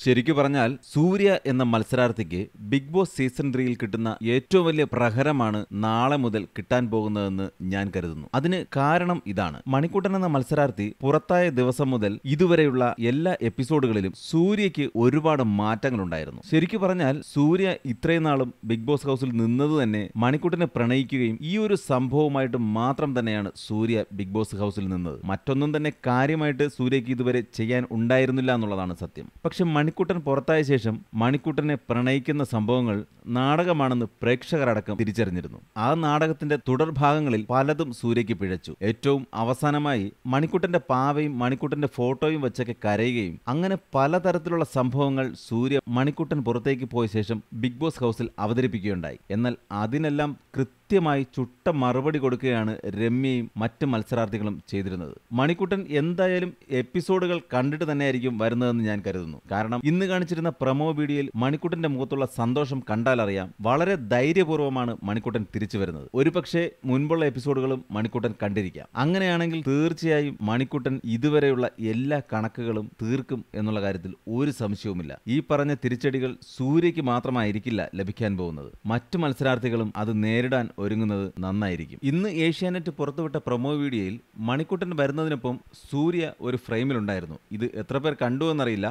ശരിക്കു പറഞ്ഞാൽ സൂര്യ എന്ന മത്സരാർത്ഥിക്ക് ബിഗ് ബോസ് സീസൺ ത്രീയിൽ കിട്ടുന്ന ഏറ്റവും വലിയ പ്രഹരമാണ് നാളെ മുതൽ കിട്ടാൻ പോകുന്നതെന്ന് ഞാൻ കരുതുന്നു അതിന് കാരണം ഇതാണ് മണിക്കൂട്ടൻ എന്ന മത്സരാർത്ഥി പുറത്തായ ദിവസം മുതൽ ഇതുവരെയുള്ള എല്ലാ എപ്പിസോഡുകളിലും സൂര്യയ്ക്ക് ഒരുപാട് മാറ്റങ്ങളുണ്ടായിരുന്നു ശരിക്കു പറഞ്ഞാൽ സൂര്യ ഇത്രയും നാളും ബിഗ് ബോസ് ഹൗസിൽ നിന്നത് തന്നെ മണിക്കൂട്ടനെ പ്രണയിക്കുകയും ഈ ഒരു സംഭവമായിട്ട് മാത്രം തന്നെയാണ് സൂര്യ ബിഗ് ബോസ് ഹൗസിൽ നിന്നത് മറ്റൊന്നും തന്നെ കാര്യമായിട്ട് സൂര്യയ്ക്ക് ഇതുവരെ ചെയ്യാൻ ഉണ്ടായിരുന്നില്ല എന്നുള്ളതാണ് സത്യം പക്ഷെ മണിക്കൂട്ടൻ പുറത്തായ ശേഷം മണിക്കൂട്ടനെ പ്രണയിക്കുന്ന സംഭവങ്ങൾ നാടകമാണെന്ന് പ്രേക്ഷകരടക്കം തിരിച്ചറിഞ്ഞിരുന്നു ആ നാടകത്തിന്റെ തുടർഭാഗങ്ങളിൽ പലതും സൂര്യയ്ക്ക് പിഴച്ചു ഏറ്റവും അവസാനമായി മണിക്കൂട്ടന്റെ പാവയും മണിക്കൂട്ടന്റെ ഫോട്ടോയും വെച്ചൊക്കെ കരയുകയും അങ്ങനെ പലതരത്തിലുള്ള സംഭവങ്ങൾ സൂര്യ മണിക്കൂട്ടൻ പുറത്തേക്ക് പോയ ശേഷം ബിഗ് ബോസ് ഹൗസിൽ അവതരിപ്പിക്കുകയുണ്ടായി എന്നാൽ അതിനെല്ലാം കൃത്യ കൃത്യമായി ചുട്ട മറുപടി കൊടുക്കുകയാണ് രമ്യയും മറ്റ് മത്സരാർത്ഥികളും ചെയ്തിരുന്നത് മണിക്കുട്ടൻ എന്തായാലും എപ്പിസോഡുകൾ കണ്ടിട്ട് തന്നെയായിരിക്കും വരുന്നതെന്ന് ഞാൻ കരുതുന്നു കാരണം ഇന്ന് കാണിച്ചിരുന്ന പ്രമോ വീഡിയോയിൽ മണിക്കുട്ടന്റെ മുഖത്തുള്ള സന്തോഷം കണ്ടാലറിയാം വളരെ ധൈര്യപൂർവ്വമാണ് മണിക്കുട്ടൻ തിരിച്ചു വരുന്നത് ഒരുപക്ഷെ മുൻപുള്ള എപ്പിസോഡുകളും മണിക്കുട്ടൻ കണ്ടിരിക്കാം അങ്ങനെയാണെങ്കിൽ തീർച്ചയായും മണിക്കുട്ടൻ ഇതുവരെയുള്ള എല്ലാ കണക്കുകളും തീർക്കും എന്നുള്ള കാര്യത്തിൽ ഒരു സംശയവുമില്ല ഈ പറഞ്ഞ തിരിച്ചടികൾ സൂര്യയ്ക്ക് മാത്രമായിരിക്കില്ല ലഭിക്കാൻ പോകുന്നത് മറ്റു മത്സരാർത്ഥികളും അത് നേരിടാൻ ഒരുങ്ങുന്നത് നന്നായിരിക്കും ഇന്ന് ഏഷ്യാനെറ്റ് പുറത്തുവിട്ട പ്രൊമോ വീഡിയോയിൽ മണിക്കുട്ടൻ വരുന്നതിനൊപ്പം സൂര്യ ഒരു ഫ്രെയിമിലുണ്ടായിരുന്നു ഇത് എത്ര പേർ കണ്ടു എന്നറിയില്ല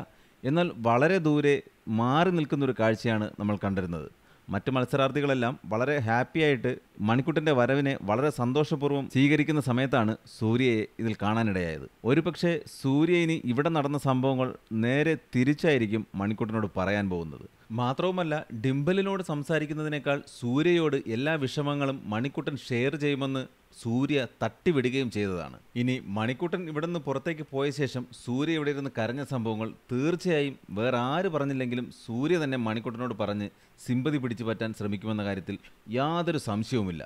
എന്നാൽ വളരെ ദൂരെ മാറി നിൽക്കുന്ന ഒരു കാഴ്ചയാണ് നമ്മൾ കണ്ടിരുന്നത് മറ്റ് മത്സരാർത്ഥികളെല്ലാം വളരെ ഹാപ്പിയായിട്ട് മണിക്കുട്ടൻ്റെ വരവിനെ വളരെ സന്തോഷപൂർവ്വം സ്വീകരിക്കുന്ന സമയത്താണ് സൂര്യയെ ഇതിൽ കാണാനിടയായത് ഒരുപക്ഷെ സൂര്യ ഇനി ഇവിടെ നടന്ന സംഭവങ്ങൾ നേരെ തിരിച്ചായിരിക്കും മണിക്കുട്ടനോട് പറയാൻ പോകുന്നത് മാത്രവുമല്ല ഡിംബലിനോട് സംസാരിക്കുന്നതിനേക്കാൾ സൂര്യയോട് എല്ലാ വിഷമങ്ങളും മണിക്കുട്ടൻ ഷെയർ ചെയ്യുമെന്ന് സൂര്യ തട്ടിവിടുകയും ചെയ്തതാണ് ഇനി മണിക്കുട്ടൻ ഇവിടെ നിന്ന് പുറത്തേക്ക് പോയ ശേഷം സൂര്യ ഇവിടെ ഇരുന്ന് കരഞ്ഞ സംഭവങ്ങൾ തീർച്ചയായും വേറെ ആര് പറഞ്ഞില്ലെങ്കിലും സൂര്യ തന്നെ മണിക്കുട്ടനോട് പറഞ്ഞ് സിമ്പതി പിടിച്ചു പറ്റാൻ ശ്രമിക്കുമെന്ന കാര്യത്തിൽ യാതൊരു സംശയവുമില്ല